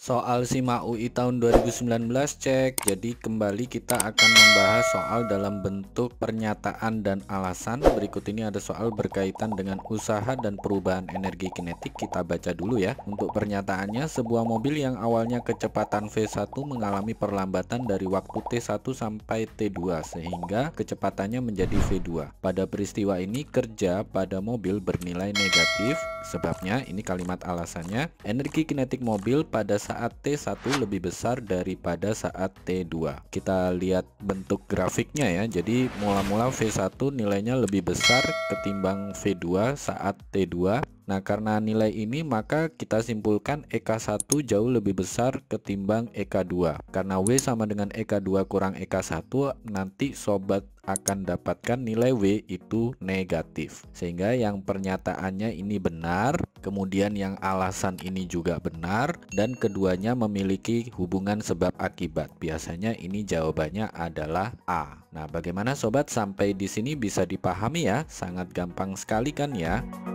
soal SIMA UI tahun 2019 cek jadi kembali kita akan membahas soal dalam bentuk pernyataan dan alasan berikut ini ada soal berkaitan dengan usaha dan perubahan energi kinetik kita baca dulu ya untuk pernyataannya sebuah mobil yang awalnya kecepatan V1 mengalami perlambatan dari waktu T1 sampai T2 sehingga kecepatannya menjadi V2 pada peristiwa ini kerja pada mobil bernilai negatif Sebabnya, ini kalimat alasannya, energi kinetik mobil pada saat T1 lebih besar daripada saat T2. Kita lihat bentuk grafiknya ya, jadi mula-mula V1 nilainya lebih besar ketimbang V2 saat T2 Nah, karena nilai ini maka kita simpulkan EK1 jauh lebih besar ketimbang EK2. Karena W sama dengan EK2 kurang EK1, nanti sobat akan dapatkan nilai W itu negatif. Sehingga yang pernyataannya ini benar, kemudian yang alasan ini juga benar, dan keduanya memiliki hubungan sebab akibat. Biasanya ini jawabannya adalah A. Nah, bagaimana sobat sampai di sini bisa dipahami ya? Sangat gampang sekali kan ya?